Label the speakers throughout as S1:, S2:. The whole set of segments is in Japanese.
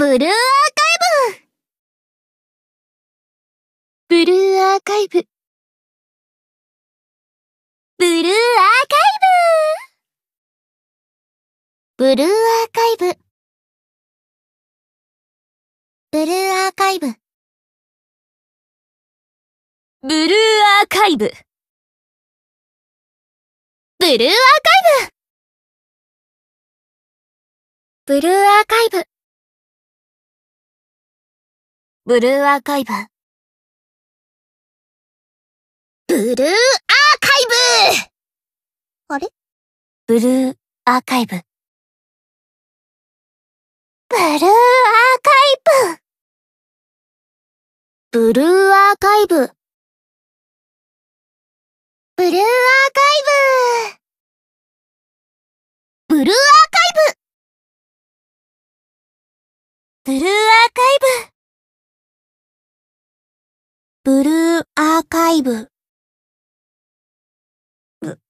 S1: ブルーアーカイブブルーアーカイブブルーアーカイブブルーアーカイブブルーアーカイブブルーアーカイブブルーアーカイブブルーアーカイブブルーアーカイブ。ブルーアーカイブあれブルーアーカイブ。ブルーアーカイブ。ブルーアーカイブ。ブルーアーカイブ。ブルーアーカイブアーカイブ。ブ、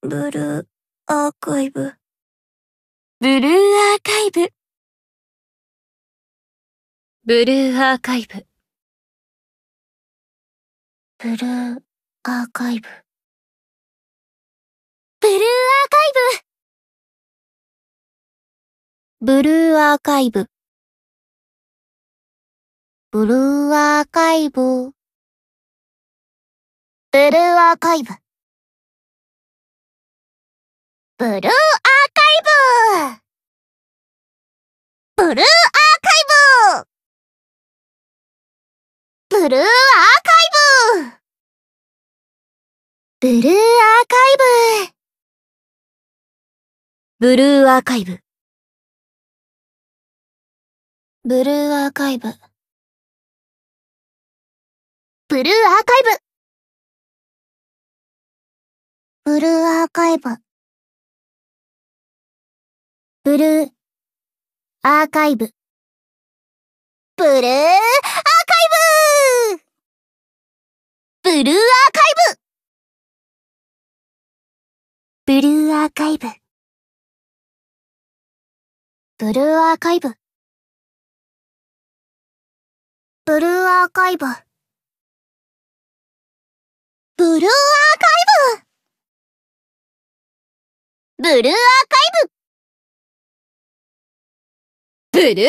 S1: ブルーアーカイブ。ブルーアーカイブ。ブルーアーカイブ。ブルーアーカイブ。ブルーアーカイブブルーアーカイブ。ブルーアーカイブ。ブルーアーカイブ。ブルーアーカイブブルーアーカイブブルーアーカイブブルーアーカイブブルーアーカイブブルーアーカイブブルーアーカイブブルーアーカイブ。ブルー、アーカイブ。ブルーアーカイブブルーアーカイブブルーアーカイブ。ブルーアーカイブ。ブルーアーカイブ。ブルーアーカイブブルーアーカイブブルー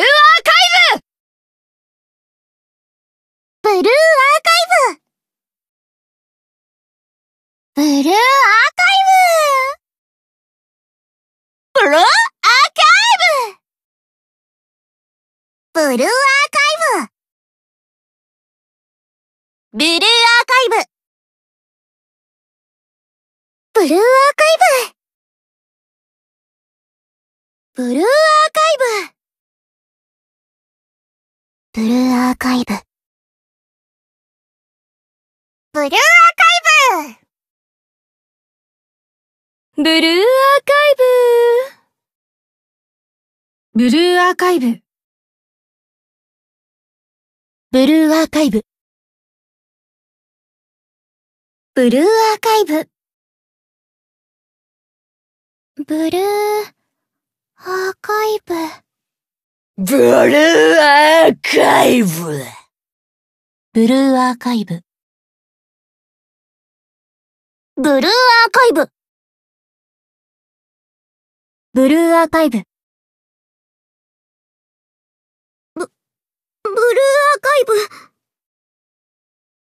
S1: アーカイブブルーアーカイブブルーアーカイブブルーアーカイブブルーアーカイブブルーアーカイブブルーアーカイブブルーアーカイブブルーアーカイブブルーアーカイブブルーアーカイブブルーアーカイブブルーアーカイブブルーアーカイブブルーブルーアーカイブブルーアーカイブブルーアーカイブブルーアーカイブブ、ブルーアーカイブ